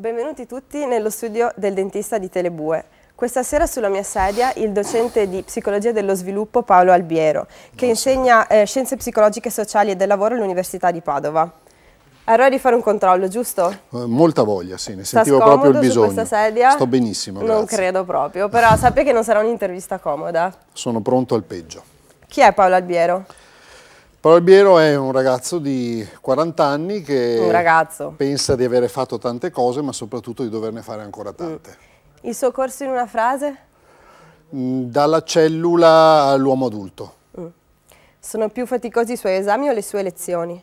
Benvenuti tutti nello studio del dentista di Telebue. Questa sera sulla mia sedia il docente di Psicologia dello Sviluppo Paolo Albiero, che insegna eh, Scienze Psicologiche Sociali e del Lavoro all'Università di Padova. Allora di fare un controllo, giusto? Eh, molta voglia, sì, ne Sta sentivo proprio il bisogno. Su questa sedia? Sto benissimo, grazie. Non credo proprio, però sappia che non sarà un'intervista comoda. Sono pronto al peggio. Chi è Paolo Albiero? Barbiero è un ragazzo di 40 anni che pensa di avere fatto tante cose, ma soprattutto di doverne fare ancora mm. tante. Il suo corso in una frase? Mm, dalla cellula all'uomo adulto. Mm. Sono più faticosi i suoi esami o le sue lezioni?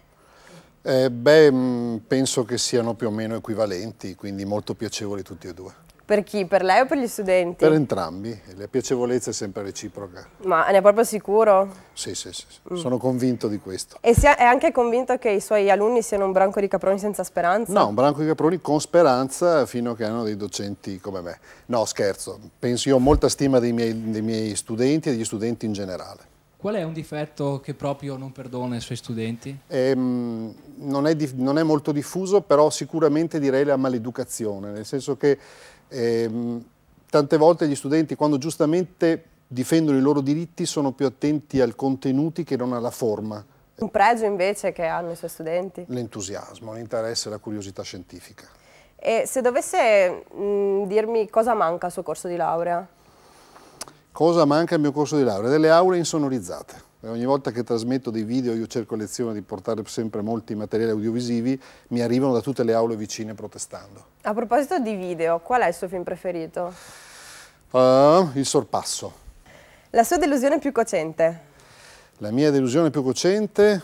Eh, beh, penso che siano più o meno equivalenti, quindi molto piacevoli tutti e due. Per chi? Per lei o per gli studenti? Per entrambi, la piacevolezza è sempre reciproca. Ma ne è proprio sicuro? Sì, sì, sì, mm. sono convinto di questo. E è anche convinto che i suoi alunni siano un branco di caproni senza speranza? No, un branco di caproni con speranza fino a che hanno dei docenti come me. No, scherzo, penso io ho molta stima dei miei, dei miei studenti e degli studenti in generale. Qual è un difetto che proprio non perdona i suoi studenti? Ehm, non, è non, è molto diffuso, però sicuramente direi la maleducazione, nel senso che ehm, tante volte gli studenti, quando giustamente difendono i loro diritti, sono più attenti al contenuti che non alla forma. Un pregio invece che hanno i suoi studenti? L'entusiasmo, l'interesse e la curiosità scientifica. E se dovesse mh, dirmi cosa manca al suo corso di laurea? Cosa manca al mio corso di laurea? Delle aule insonorizzate. Eh, ogni volta che trasmetto dei video, io cerco lezione di portare sempre molti materiali audiovisivi, mi arrivano da tutte le aule vicine protestando. A proposito di video, qual è il suo film preferito? Uh, il sorpasso. La sua delusione più cocente? La mia delusione più cocente?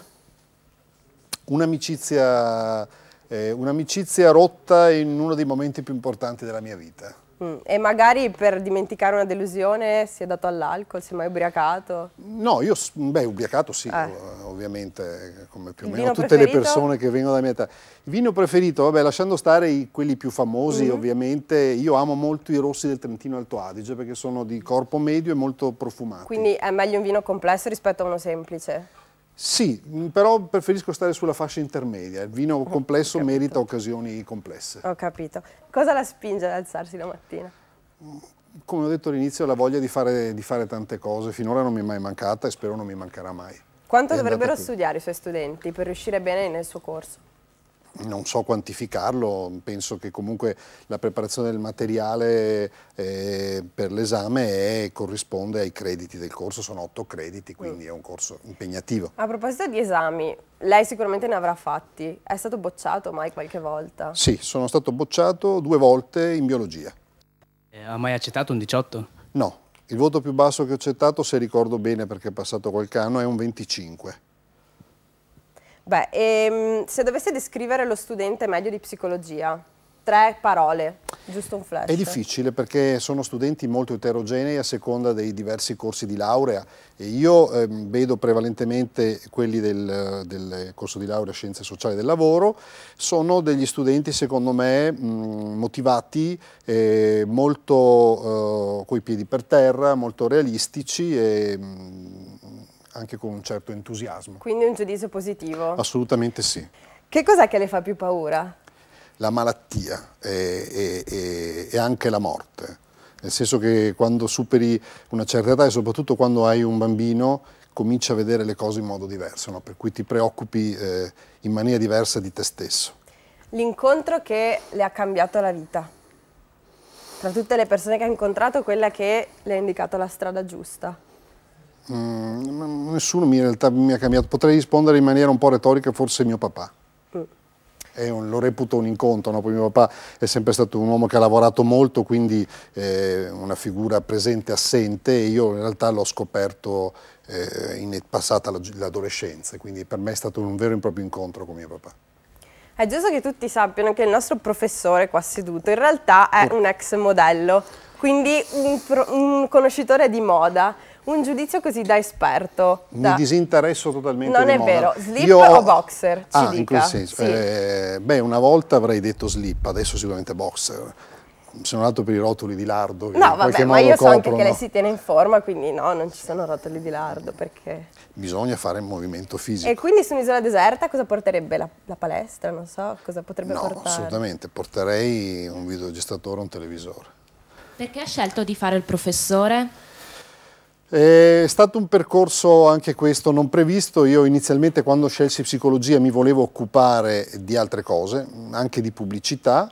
Un'amicizia eh, un rotta in uno dei momenti più importanti della mia vita. Mm, e magari per dimenticare una delusione si è dato all'alcol, si è mai ubriacato? No, io, beh, ubriacato sì, eh. ovviamente, eh, come più o meno tutte preferito? le persone che vengono da mia età. vino preferito, vabbè, lasciando stare i, quelli più famosi, mm ovviamente, io amo molto i rossi del Trentino Alto Adige perché sono di corpo medio e molto profumati. Quindi è meglio un vino complesso rispetto a uno semplice? Sì, mm, però preferisco stare sulla fascia intermedia. Il vino complesso merita occasioni complesse. Ho capito. Cosa la spinge ad alzarsi la mattina? Mm, come ho detto all'inizio, la voglia di fare, di fare tante cose. Finora non mi è mai mancata e spero non mi mancherà mai. Quanto dovrebbero studiare i suoi studenti per riuscire bene nel suo corso? non so quantificarlo, penso che comunque la preparazione del materiale eh, per l'esame corrisponde ai crediti del corso, sono otto crediti, quindi mm. è un corso impegnativo. A proposito di esami, lei sicuramente ne avrà fatti, è stato bocciato mai qualche volta? Sì, sono stato bocciato due volte in biologia. Eh, ha mai accettato un 18? No, il voto più basso che ho accettato, se ricordo bene perché è passato qualche anno, è un 25. Beh, ehm, se dovesse descrivere lo studente meglio di psicologia, tre parole, giusto un flash. È difficile perché sono studenti molto eterogenei a seconda dei diversi corsi di laurea e io ehm, vedo prevalentemente quelli del, del, corso di laurea Scienze Sociali del Lavoro, sono degli studenti secondo me mh, motivati, eh, molto eh, coi piedi per terra, molto realistici e mh, anche con un certo entusiasmo. Quindi un giudizio positivo? Assolutamente sì. Che cos'è che le fa più paura? La malattia e, e, e anche la morte. Nel senso che quando superi una certa età e soprattutto quando hai un bambino cominci a vedere le cose in modo diverso, no? per cui ti preoccupi eh, in maniera diversa di te stesso. L'incontro che le ha cambiato la vita? Tra tutte le persone che ha incontrato, quella che le ha indicato la strada giusta? Mm, nessuno in realtà mi ha cambiato, potrei rispondere in maniera un po' retorica, forse mio papà. Un, lo reputo un incontro, no? poi mio papà è sempre stato un uomo che ha lavorato molto, quindi eh, una figura presente assente e io in realtà l'ho scoperto eh, in passata l'adolescenza, quindi per me è stato un vero e proprio incontro con mio papà. È giusto che tutti sappiano che il nostro professore qua seduto in realtà è un ex modello, quindi un, pro, un conoscitore di moda un giudizio così da esperto. Mi da... disinteresso totalmente. Non è moda. vero, slip Io... o boxer? Ci ah, dica. in quel senso. Sì. Eh, beh, una volta avrei detto slip, adesso sicuramente boxer se non altro per i rotoli di lardo. No, vabbè, ma io so coprono. anche che lei si tiene in forma, quindi no, non ci sono rotoli di lardo perché... Bisogna fare movimento fisico. E quindi su un'isola deserta cosa porterebbe la, la, palestra? Non so, cosa potrebbe no, portare? assolutamente, porterei un videogestatore o un televisore. Perché ha scelto di fare il professore? È stato un percorso anche questo non previsto, io inizialmente quando scelsi psicologia mi volevo occupare di altre cose, anche di pubblicità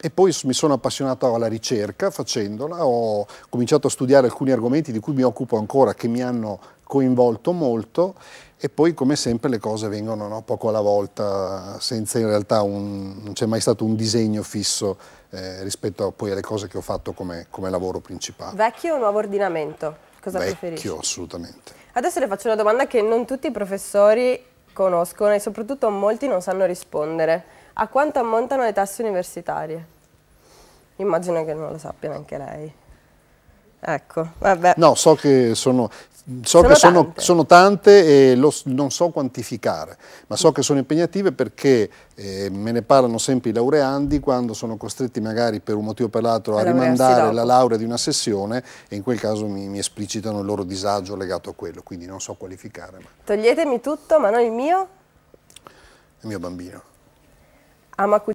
e poi mi sono appassionato alla ricerca facendola, ho cominciato a studiare alcuni argomenti di cui mi occupo ancora che mi hanno coinvolto molto e poi come sempre le cose vengono no, poco alla volta, senza in realtà un, non c'è mai stato un disegno fisso eh, rispetto poi alle cose che ho fatto come, come lavoro principale. Vecchio o nuovo ordinamento? Cosa vecchio, preferisci? assolutamente. Adesso le faccio una domanda che non tutti i professori conoscono e soprattutto molti non sanno rispondere. A quanto ammontano le tasse universitarie? Immagino che non lo sappia neanche lei. Ecco, vabbè. No, so che sono So sono che sono tante, sono tante e lo, non so quantificare, ma so che sono impegnative perché eh, me ne parlano sempre i laureandi quando sono costretti magari per un motivo o per l'altro a rimandare la laurea di una sessione e in quel caso mi, mi, esplicitano il loro disagio legato a quello, quindi non so qualificare. Ma... Toglietemi tutto, ma non il mio? Il mio bambino. Ama cucinare.